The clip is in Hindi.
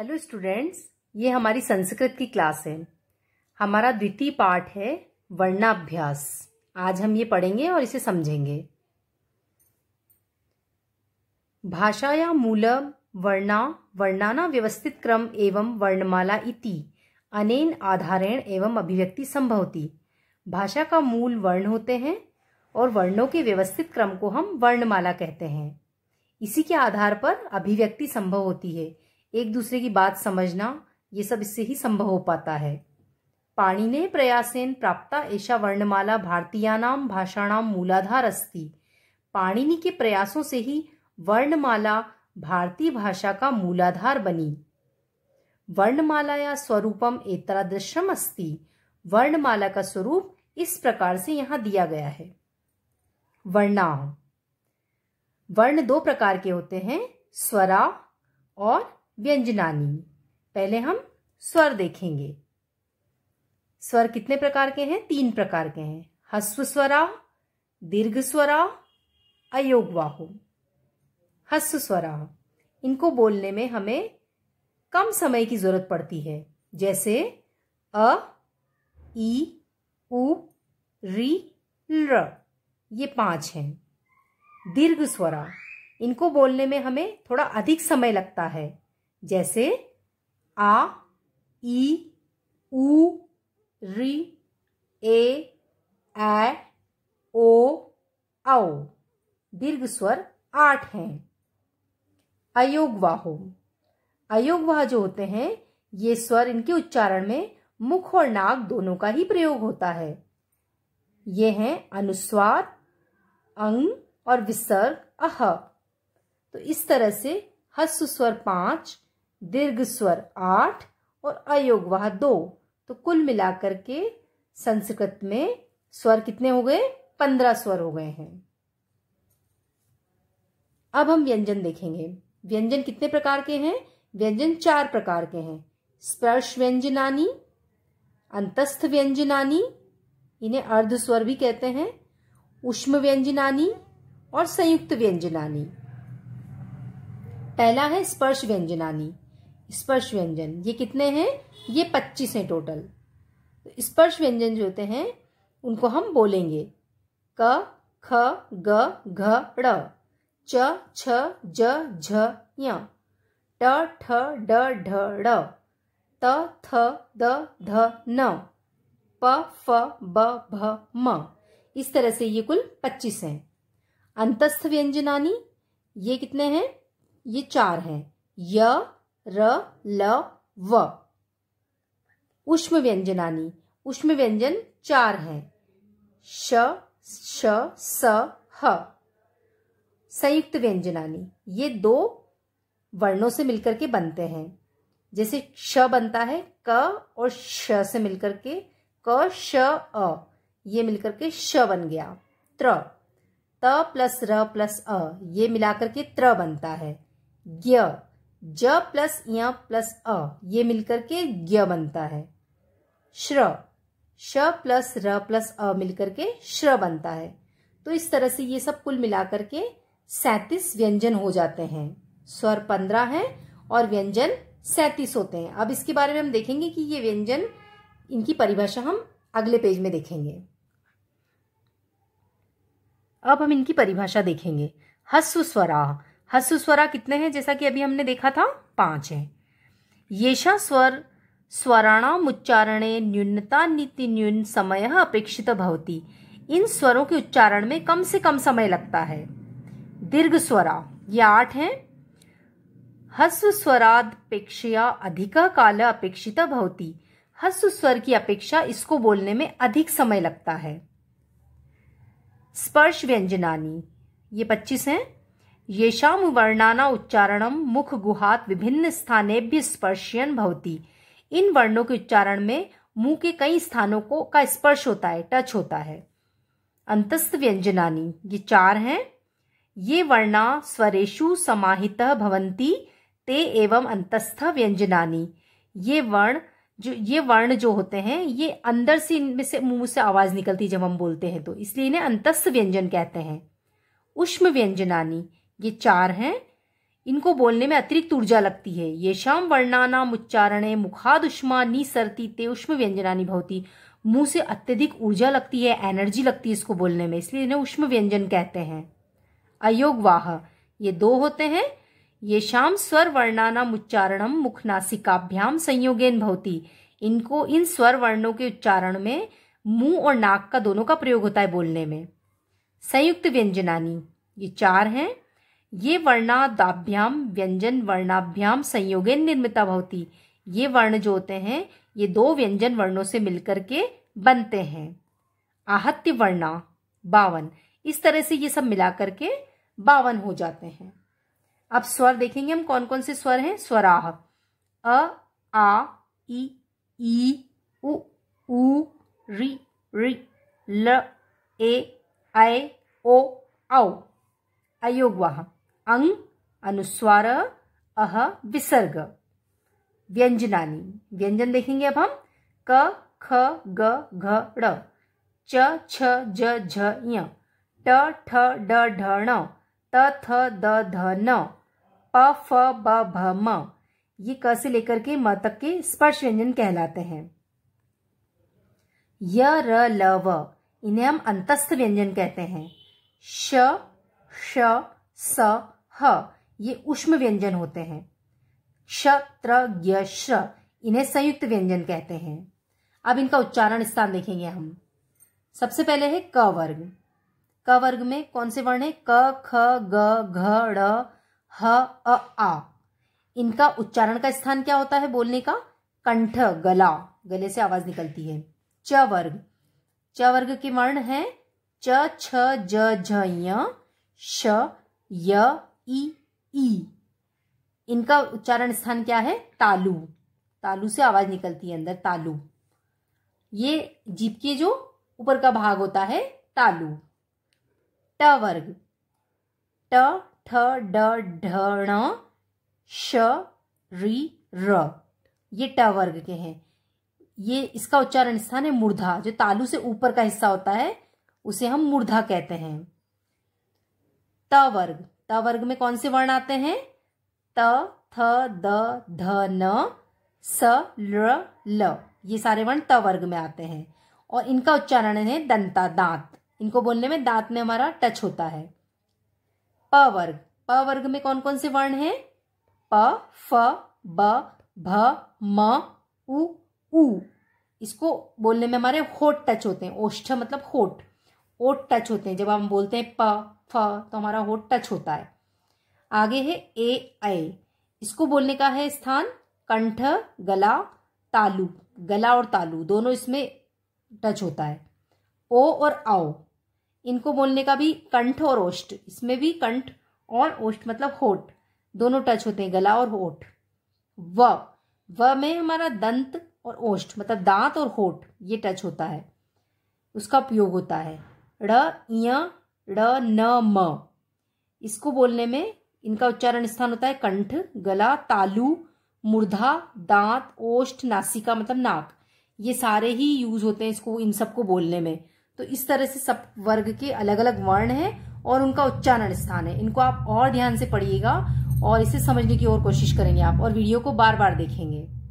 हेलो स्टूडेंट्स ये हमारी संस्कृत की क्लास है हमारा द्वितीय पाठ है वर्णाभ्यास आज हम ये पढ़ेंगे और इसे समझेंगे भाषाया मूल वर्णा वर्णाना व्यवस्थित क्रम एवं वर्णमाला इति अनेन आधारेण एवं अभिव्यक्ति संभव होती भाषा का मूल वर्ण होते हैं और वर्णों के व्यवस्थित क्रम को हम वर्णमाला कहते हैं इसी के आधार पर अभिव्यक्ति संभव होती है एक दूसरे की बात समझना ये सब इससे ही संभव हो पाता है पाणिने प्रयासेन प्राप्ता ऐसा वर्णमाला भारतीयानाम भाषाणाम मूलाधार अस्ति पाणिनि के प्रयासों से ही वर्णमाला भारतीय भाषा का मूलाधार बनी वर्णमाला या स्वरूपम एतादृशम अस्ति वर्णमाला का स्वरूप इस प्रकार से यहाँ दिया गया है वर्णा वर्ण दो प्रकार के होते हैं स्वरा और व्यंजनानी पहले हम स्वर देखेंगे स्वर कितने प्रकार के हैं तीन प्रकार के हैं हस्व स्वरा दीर्घ स्वरा अयोगवाहु हस्व स्वरा इनको बोलने में हमें कम समय की जरूरत पड़ती है जैसे अ ई उ री ल्र, ये पांच हैं दीर्घ स्वरा इनको बोलने में हमें थोड़ा अधिक समय लगता है जैसे आ ई उ री ए ऐ ओ औ दीर्घ स्वर आठ हैं अयोगवाहो अयोगवाह जो होते हैं ये स्वर इनके उच्चारण में मुख और नाक दोनों का ही प्रयोग होता है ये हैं अनुस्वार अंग और विसर्ग अह तो इस तरह से हस्व स्वर पांच दीर्घ स्वर आठ और अयोग वह दो तो कुल मिलाकर के संस्कृत में स्वर कितने हो गए पंद्रह स्वर हो गए हैं अब हम व्यंजन देखेंगे व्यंजन कितने प्रकार के हैं व्यंजन चार प्रकार के हैं स्पर्श व्यंजनानी अंतस्थ व्यंजनानी इन्हें अर्ध स्वर भी कहते हैं उष्म व्यंजनानी और संयुक्त व्यंजनानी पहला है स्पर्श व्यंजनानी स्पर्श व्यंजन ये कितने हैं ये पच्चीस हैं टोटल स्पर्श व्यंजन जो होते हैं उनको हम बोलेंगे क ख ग घ च छ ज झ ट ठ ड ढ ड़ त थ द ध न प फ ब भ म इस तरह से ये कुल पच्चीस हैं अंतस्थ व्यंजनानी ये कितने हैं ये चार हैं य र ल व उष्म व्यंजनानी उष्म व्यंजन चार हैं श श स ह संयुक्त व्यंजनानी ये दो वर्णों से मिलकर के बनते हैं जैसे श बनता है क और श से मिलकर के क श अ ये मिलकर के श बन गया त्र त प्लस र प्लस अ ये मिलाकर के त्र बनता है ज्ञ ज प्लस य प्लस अ ये मिलकर के ज्ञ बनता है श्र श प्लस र प्लस अ मिलकर के श्र बनता है तो इस तरह से ये सब कुल मिलाकर के सैतीस व्यंजन हो जाते हैं स्वर पंद्रह हैं और व्यंजन सैंतीस होते हैं अब इसके बारे में हम देखेंगे कि ये व्यंजन इनकी परिभाषा हम अगले पेज में देखेंगे अब हम इनकी परिभाषा देखेंगे हस्व स्वराह हस्व स्वरा कितने हैं जैसा कि अभी हमने देखा था पांच हैं येषा स्वर स्वराणाम उच्चारणे न्यूनता नीति न्यून समय अपेक्षित भवती इन स्वरों के उच्चारण में कम से कम समय लगता है दीर्घ स्वरा ये आठ हैं हस्व स्वरादपेक्षया अधिक काल अपेक्षित भवती हस्व स्वर की अपेक्षा इसको बोलने में अधिक समय लगता है स्पर्श व्यंजनानी ये पच्चीस हैं येषां वर्णाना उच्चारणम मुख गुहात विभिन्न भी स्पर्शियन भवती इन वर्णों के उच्चारण में मुंह के कई स्थानों को का स्पर्श होता है टच होता है अंतस्थ व्यंजनानी ये चार हैं ये वर्णा स्वरेशु समाहित भवंती ते एवं अंतस्थ व्यंजनानी ये वर्ण जो ये वर्ण जो होते हैं ये अंदर से इनमें से मुंह से आवाज निकलती जब हम बोलते हैं तो इसलिए इन्हें अंतस्थ व्यंजन कहते हैं उष्म व्यंजनानी ये चार हैं इनको बोलने में अतिरिक्त ऊर्जा लगती है ये शाम वर्णानाम उच्चारणे मुखाद उष्मा सरती ते उष्म व्यंजना भवती मुंह से अत्यधिक ऊर्जा लगती है एनर्जी लगती है इसको बोलने में इसलिए इन्हें उष्म व्यंजन कहते हैं अयोग वाह ये दो होते हैं ये शाम स्वर वर्णानाम उच्चारणम मुखनासिकाभ्याम संयोगेन भवती इनको इन स्वर वर्णों के उच्चारण में मुंह और नाक का दोनों का प्रयोग होता है बोलने में संयुक्त व्यंजनानी ये चार हैं ये वर्णादाभ्याम व्यंजन वर्णाभ्याम संयोगे निर्मिता भवती ये वर्ण जो होते हैं ये दो व्यंजन वर्णों से मिलकर के बनते हैं आहत्य वर्णा बावन इस तरह से ये सब मिला करके बावन हो जाते हैं अब स्वर देखेंगे हम कौन कौन से स्वर हैं स्वराह अ आ इ ई उ उ रि रि ल ए ओ औ अयोगवाह अंग अनुस्वार अह विसर्ग व्यंजनानी व्यंजन देखेंगे अब हम क ख ग घ च छ ज झ य ट ठ ड ढ ण त थ द ध न प फ ब भ म ये क से लेकर के म तक के स्पर्श व्यंजन कहलाते हैं य र ल व इन्हें हम अंतस्थ व्यंजन कहते हैं श श स ह ये उष्म व्यंजन होते हैं श त्र ज्ञ श्र इन्हें संयुक्त व्यंजन कहते हैं अब इनका उच्चारण स्थान देखेंगे हम सबसे पहले है क वर्ग क वर्ग में कौन से वर्ण है क ख ग घ ह अ आ इनका उच्चारण का स्थान क्या होता है बोलने का कंठ गला गले से आवाज निकलती है च वर्ग च वर्ग के वर्ण है च छ ज झ य ई ई इनका उच्चारण स्थान क्या है तालू तालू से आवाज निकलती है अंदर तालू ये जीप के जो ऊपर का भाग होता है तालू ट वर्ग ट ठ ड ढ ण श री र ये ट वर्ग के हैं ये इसका उच्चारण स्थान है मूर्धा जो तालू से ऊपर का हिस्सा होता है उसे हम मूर्धा कहते हैं त वर्ग त वर्ग में कौन से वर्ण आते हैं त थ द ध न स ल ल ये सारे वर्ण त वर्ग में आते हैं और इनका उच्चारण है दंता दांत इनको बोलने में दांत में हमारा टच होता है प वर्ग प वर्ग में कौन कौन से वर्ण हैं प फ ब भ म उ उ इसको बोलने में हमारे होठ टच होते हैं ओष्ठ मतलब होठ होठ टच होते हैं जब हम बोलते हैं प फ तो हमारा होठ टच होता है आगे है ए ऐ इसको बोलने का है स्थान कंठ गला तालु गला और तालु दोनों इसमें टच होता है ओ और आओ इनको बोलने का भी कंठ और ओष्ठ इसमें भी कंठ और ओष्ठ मतलब होठ दोनों टच होते हैं गला और होठ व व में हमारा दंत और ओष्ठ मतलब दांत और होठ ये टच होता है उसका उपयोग होता है ड़ इया ड़ न म इसको बोलने में इनका उच्चारण स्थान होता है कंठ गला तालु मुर्धा दांत ओष्ठ नासिका मतलब नाक ये सारे ही यूज होते हैं इसको इन सबको बोलने में तो इस तरह से सब वर्ग के अलग अलग वर्ण हैं और उनका उच्चारण स्थान है इनको आप और ध्यान से पढ़िएगा और इसे समझने की और कोशिश करेंगे आप और वीडियो को बार बार देखेंगे